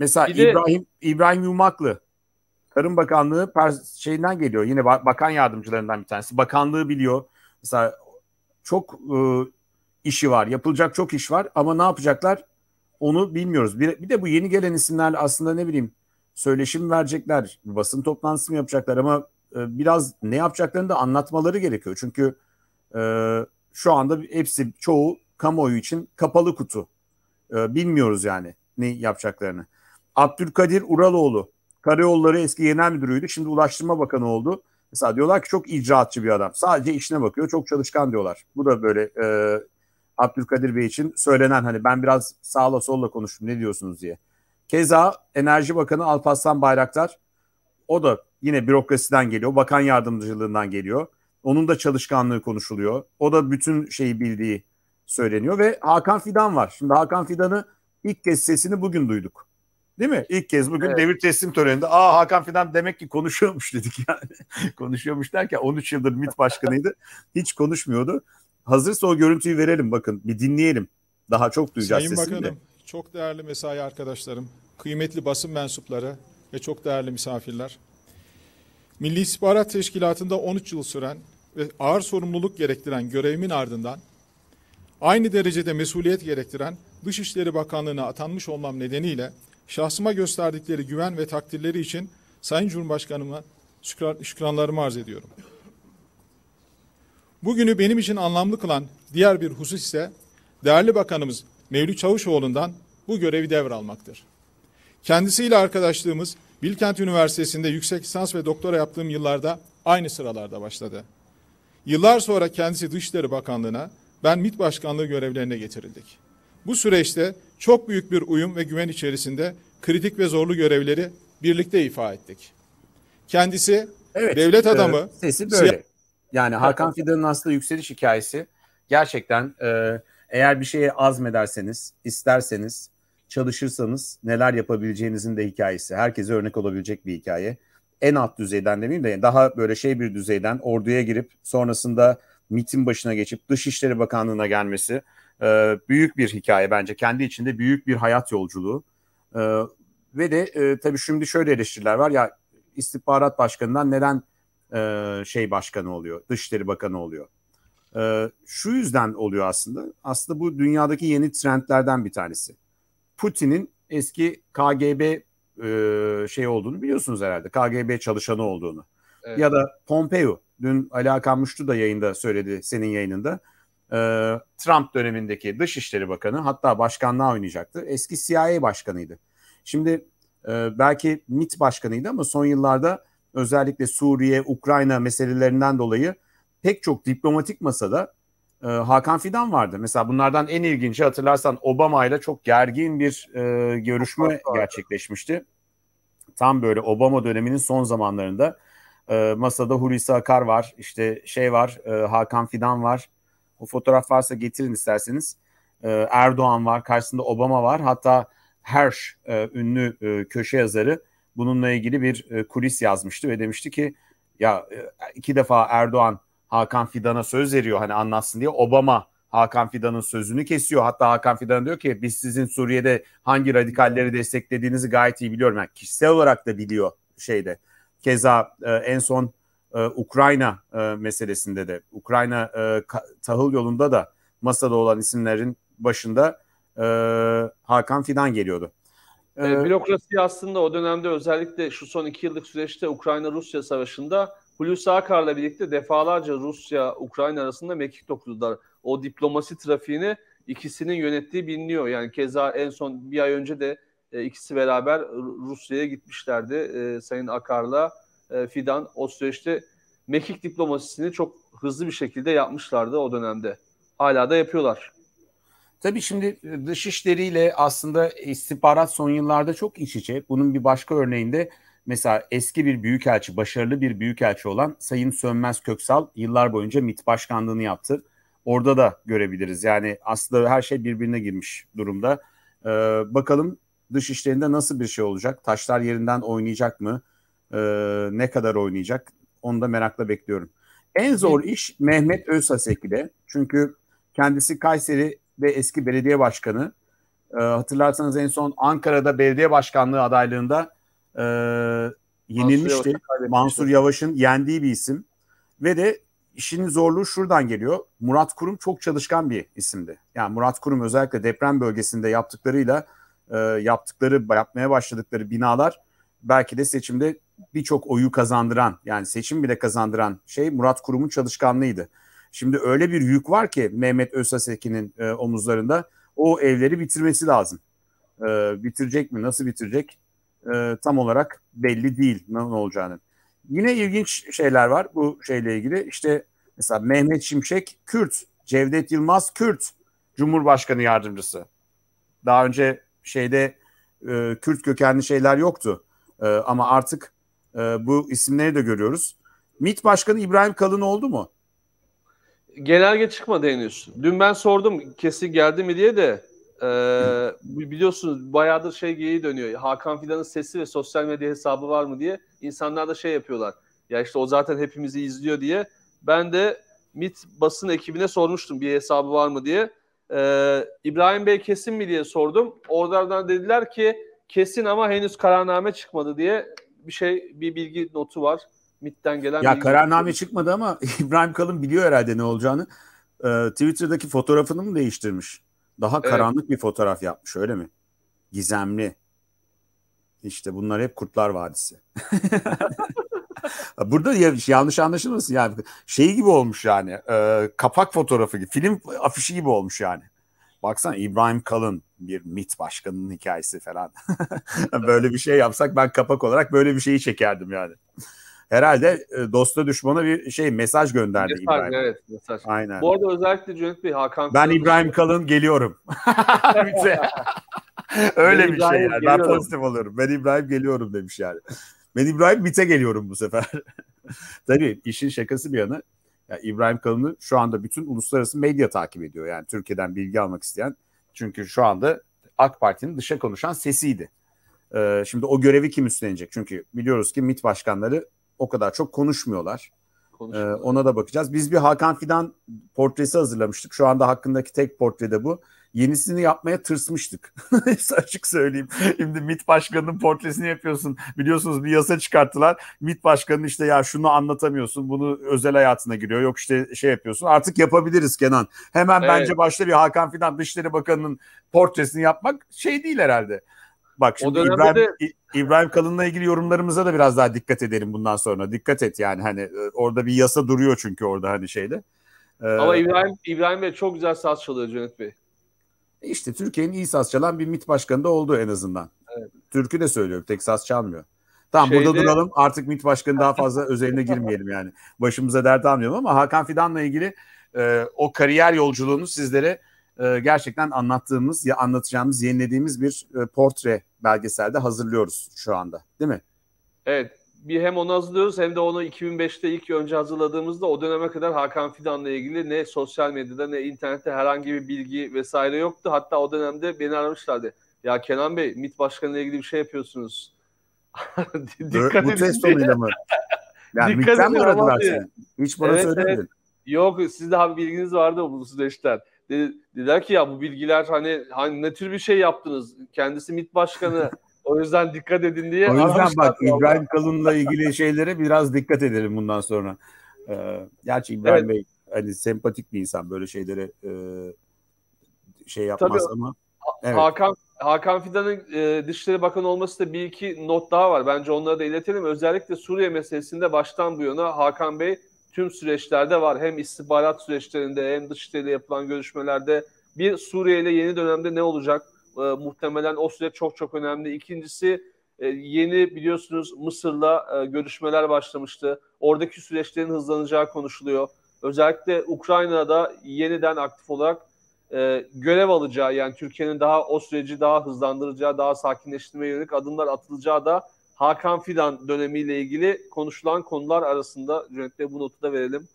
Mesela bir İbrahim de... İbrahim Yumaklı Tarım Bakanlığı şeyinden geliyor. Yine bakan yardımcılarından bir tanesi. Bakanlığı biliyor. Mesela çok e, işi var. Yapılacak çok iş var ama ne yapacaklar onu bilmiyoruz. Bir, bir de bu yeni gelen isimlerle aslında ne bileyim söyleşim verecekler, basın toplantısı mı yapacaklar ama e, biraz ne yapacaklarını da anlatmaları gerekiyor. Çünkü e, şu anda hepsi çoğu kamuoyu için kapalı kutu. E, bilmiyoruz yani ne yapacaklarını. Abdülkadir Uraloğlu Karayolları eski genel müdürüydü. Şimdi Ulaştırma Bakanı oldu. Mesela diyorlar ki çok icraatçı bir adam. Sadece işine bakıyor. Çok çalışkan diyorlar. Bu da böyle e, Abdülkadir Bey için söylenen hani ben biraz sağla solla konuştum ne diyorsunuz diye. Keza Enerji Bakanı Alparslan Bayraktar o da yine bürokrasiden geliyor. Bakan yardımcılığından geliyor. Onun da çalışkanlığı konuşuluyor. O da bütün şeyi bildiği söyleniyor ve Hakan Fidan var. Şimdi Hakan Fidan'ı ilk kez sesini bugün duyduk. Değil mi? İlk kez bugün evet. devir teslim töreninde aa Hakan Fidan demek ki konuşuyormuş dedik yani. konuşuyormuş derken 13 yıldır mit başkanıydı. Hiç konuşmuyordu. Hazırsa o görüntüyü verelim bakın bir dinleyelim. Daha çok duyacağız Sayın sesini. Bakanım, de. çok değerli mesai arkadaşlarım, kıymetli basın mensupları ve çok değerli misafirler. Milli İstihbarat Teşkilatı'nda 13 yıl süren ve ağır sorumluluk gerektiren görevimin ardından aynı derecede mesuliyet gerektiren Dışişleri Bakanlığı'na atanmış olmam nedeniyle şahsıma gösterdikleri güven ve takdirleri için Sayın Cumhurbaşkanıma şükranlarımı arz ediyorum. Bugünü benim için anlamlı kılan diğer bir husus ise değerli bakanımız Mevlüt Çavuşoğlu'ndan bu görevi devralmaktır. Kendisiyle arkadaşlığımız Bilkent Üniversitesi'nde yüksek lisans ve doktora yaptığım yıllarda aynı sıralarda başladı. Yıllar sonra kendisi Dışişleri Bakanlığı'na, ben MİT Başkanlığı görevlerine getirildik. Bu süreçte çok büyük bir uyum ve güven içerisinde kritik ve zorlu görevleri birlikte ifa ettik. Kendisi evet, devlet e, adamı. E, sesi böyle. Yani Hakan Fidan'ın aslında yükseliş hikayesi gerçekten e, eğer bir şeye azmederseniz, isterseniz, çalışırsanız neler yapabileceğinizin de hikayesi. Herkese örnek olabilecek bir hikaye. En alt düzeyden demeyeyim de daha böyle şey bir düzeyden orduya girip sonrasında MIT'in başına geçip Dışişleri Bakanlığı'na gelmesi e, büyük bir hikaye bence. Kendi içinde büyük bir hayat yolculuğu. E, ve de e, tabii şimdi şöyle eleştiriler var ya istihbarat başkanından neden e, şey başkanı oluyor, dışişleri bakanı oluyor. E, şu yüzden oluyor aslında. Aslında bu dünyadaki yeni trendlerden bir tanesi. Putin'in eski KGB e, şey olduğunu biliyorsunuz herhalde. KGB çalışanı olduğunu. Evet. Ya da Pompeo. Dün Ali Hakan Muştu da yayında söyledi senin yayınında. Ee, Trump dönemindeki Dışişleri Bakanı hatta başkanlığa oynayacaktı. Eski CIA başkanıydı. Şimdi e, belki MIT başkanıydı ama son yıllarda özellikle Suriye, Ukrayna meselelerinden dolayı pek çok diplomatik masada e, Hakan Fidan vardı. Mesela bunlardan en ilginci hatırlarsan Obama ile çok gergin bir e, görüşme gerçekleşmişti. Tam böyle Obama döneminin son zamanlarında masada Hulusi Akar var, işte şey var, Hakan Fidan var, o fotoğraf varsa getirin isterseniz. E, Erdoğan var, karşısında Obama var. Hatta Hersh e, ünlü e, köşe yazarı bununla ilgili bir e, kulis yazmıştı ve demişti ki ya e, iki defa Erdoğan Hakan Fidan'a söz veriyor hani anlatsın diye. Obama Hakan Fidan'ın sözünü kesiyor. Hatta Hakan Fidan diyor ki biz sizin Suriye'de hangi radikalleri desteklediğinizi gayet iyi biliyorum. Yani kişisel olarak da biliyor şeyde. Keza e, en son e, Ukrayna e, meselesinde de Ukrayna e, tahıl yolunda da masada olan isimlerin başında e, Hakan Fidan geliyordu. E, e, bürokrasi aslında o dönemde özellikle şu son iki yıllık süreçte Ukrayna-Rusya savaşında Hulusi Akar'la birlikte defalarca Rusya-Ukrayna arasında mekik dokundular. O diplomasi trafiğini ikisinin yönettiği biliniyor. Yani keza en son bir ay önce de e, ikisi beraber Rusya'ya gitmişlerdi e, Sayın Akar'la e, Fidan o süreçte mekik diplomasisini çok hızlı bir şekilde yapmışlardı o dönemde. Hala da yapıyorlar. Tabii şimdi dışişleriyle aslında istihbarat son yıllarda çok iç içe. Bunun bir başka örneğinde mesela eski bir büyükelçi, başarılı bir büyükelçi olan Sayın Sönmez Köksal yıllar boyunca MIT başkanlığını yaptı. Orada da görebiliriz. Yani aslında her şey birbirine girmiş durumda. Ee, bakalım dış işlerinde nasıl bir şey olacak? Taşlar yerinden oynayacak mı? e, ne kadar oynayacak onu da merakla bekliyorum. En zor iş Mehmet Özhaseki'de. Çünkü kendisi Kayseri ve eski belediye başkanı. E, hatırlarsanız en son Ankara'da belediye başkanlığı adaylığında e, yenilmişti. Mansur, Mansur Yavaş'ın yendiği bir isim. Ve de işin zorluğu şuradan geliyor. Murat Kurum çok çalışkan bir isimdi. Yani Murat Kurum özellikle deprem bölgesinde yaptıklarıyla e, yaptıkları, yapmaya başladıkları binalar belki de seçimde birçok oyu kazandıran yani seçim bile kazandıran şey Murat Kurum'un çalışkanlığıydı. Şimdi öyle bir yük var ki Mehmet Özsaseki'nin e, omuzlarında o evleri bitirmesi lazım. E, bitirecek mi? Nasıl bitirecek? E, tam olarak belli değil ne, ne olacağını. Yine ilginç şeyler var bu şeyle ilgili. İşte mesela Mehmet Şimşek Kürt, Cevdet Yılmaz Kürt Cumhurbaşkanı yardımcısı. Daha önce şeyde e, Kürt kökenli şeyler yoktu. E, ama artık e, bu isimleri de görüyoruz. MİT Başkanı İbrahim Kalın oldu mu? Genelge çıkmadı henüz. Dün ben sordum kesin geldi mi diye de e, biliyorsunuz bayağıdır şey geyiği dönüyor. Hakan Fidan'ın sesi ve sosyal medya hesabı var mı diye insanlar da şey yapıyorlar. Ya işte o zaten hepimizi izliyor diye. Ben de MIT basın ekibine sormuştum bir hesabı var mı diye. Ee, İbrahim Bey kesin mi diye sordum. Oradan dediler ki kesin ama henüz kararname çıkmadı diye bir şey bir bilgi notu var. MIT'ten gelen Ya kararname çıkmadı ama İbrahim Kalın biliyor herhalde ne olacağını. Ee, Twitter'daki fotoğrafını mı değiştirmiş? Daha karanlık evet. bir fotoğraf yapmış öyle mi? Gizemli. İşte bunlar hep Kurtlar Vadisi. Burada yanlış anlaşılmasın yani şey gibi olmuş yani e, kapak fotoğrafı gibi film afişi gibi olmuş yani. Baksana İbrahim Kalın bir MIT başkanının hikayesi falan. böyle bir şey yapsak ben kapak olarak böyle bir şeyi çekerdim yani. Herhalde e, dosta düşmana bir şey mesaj gönderdi mesaj, İbrahim. Evet mesaj. Aynen. Bu arada özellikle Cüneyt Bey Hakan Ben İbrahim Kalın geliyorum. Öyle ben bir şey İbrahim şey yani. Geliyorum. Ben pozitif oluyorum. Ben İbrahim geliyorum demiş yani. Ben İbrahim MIT'e geliyorum bu sefer. Tabii işin şakası bir yana yani İbrahim Kalın'ı şu anda bütün uluslararası medya takip ediyor. Yani Türkiye'den bilgi almak isteyen. Çünkü şu anda AK Parti'nin dışa konuşan sesiydi. Ee, şimdi o görevi kim üstlenecek? Çünkü biliyoruz ki MİT başkanları o kadar çok konuşmuyorlar. Ee, ona da bakacağız. Biz bir Hakan Fidan portresi hazırlamıştık. Şu anda hakkındaki tek portre de bu yenisini yapmaya tırsmıştık. Açık söyleyeyim. Şimdi mit Başkanı'nın portresini yapıyorsun. Biliyorsunuz bir yasa çıkarttılar. Mit Başkanı işte ya şunu anlatamıyorsun. Bunu özel hayatına giriyor. Yok işte şey yapıyorsun. Artık yapabiliriz Kenan. Hemen evet. bence başlıyor. Hakan Fidan Dışişleri Bakanı'nın portresini yapmak şey değil herhalde. Bak şimdi o İbrahim, de... İbrahim Kalın'la ilgili yorumlarımıza da biraz daha dikkat edelim bundan sonra. Dikkat et yani hani e, orada bir yasa duruyor çünkü orada hani şeyde. Ama ee, İbrahim İbrahim Bey çok güzel saz çalıyor Cüneyt Bey. İşte Türkiye'nin iyi saz çalan bir MIT başkanı da oldu en azından. Evet. Türkü de söylüyorum tek saz çalmıyor. Tamam Şeyde... burada duralım artık MIT başkanı daha fazla özeline girmeyelim yani. Başımıza dert almayalım ama Hakan Fidan'la ilgili e, o kariyer yolculuğunu sizlere e, gerçekten anlattığımız ya anlatacağımız yenilediğimiz bir e, portre belgeselde hazırlıyoruz şu anda değil mi? Evet bir hem onu hazırlıyoruz hem de onu 2005'te ilk önce hazırladığımızda o döneme kadar Hakan Fidan'la ilgili ne sosyal medyada ne internette herhangi bir bilgi vesaire yoktu. Hatta o dönemde beni aramışlardı. Ya Kenan Bey, MİT Başkanı'yla ilgili bir şey yapıyorsunuz. Dikkat bu, bu test sonuyla mı? yani MİT'ten mi aradılar seni? Hiç bana evet, söylemedin. Evet. Yok, sizde abi bilginiz vardı bu süreçten. Dediler ki ya bu bilgiler hani, hani ne tür bir şey yaptınız? Kendisi MİT Başkanı O yüzden dikkat edin diye. O yüzden bak İbrahim Kalın'la ilgili şeylere biraz dikkat edelim bundan sonra. Ee, gerçi İbrahim evet. Bey hani sempatik bir insan böyle şeylere e, şey yapmaz Tabii, ama. Evet. Hakan Hakan Fidan'ın e, Dışişleri Bakanı olması da bir iki not daha var. Bence onları da iletelim. Özellikle Suriye meselesinde baştan bu yana Hakan Bey tüm süreçlerde var. Hem istihbarat süreçlerinde hem dışişleriyle yapılan görüşmelerde bir Suriye ile yeni dönemde ne olacak? e, muhtemelen o süreç çok çok önemli. İkincisi e, yeni biliyorsunuz Mısır'la e, görüşmeler başlamıştı. Oradaki süreçlerin hızlanacağı konuşuluyor. Özellikle Ukrayna'da yeniden aktif olarak e, görev alacağı yani Türkiye'nin daha o süreci daha hızlandıracağı, daha sakinleştirmeye yönelik adımlar atılacağı da Hakan Fidan dönemiyle ilgili konuşulan konular arasında Cüneyt Bey bu notu da verelim.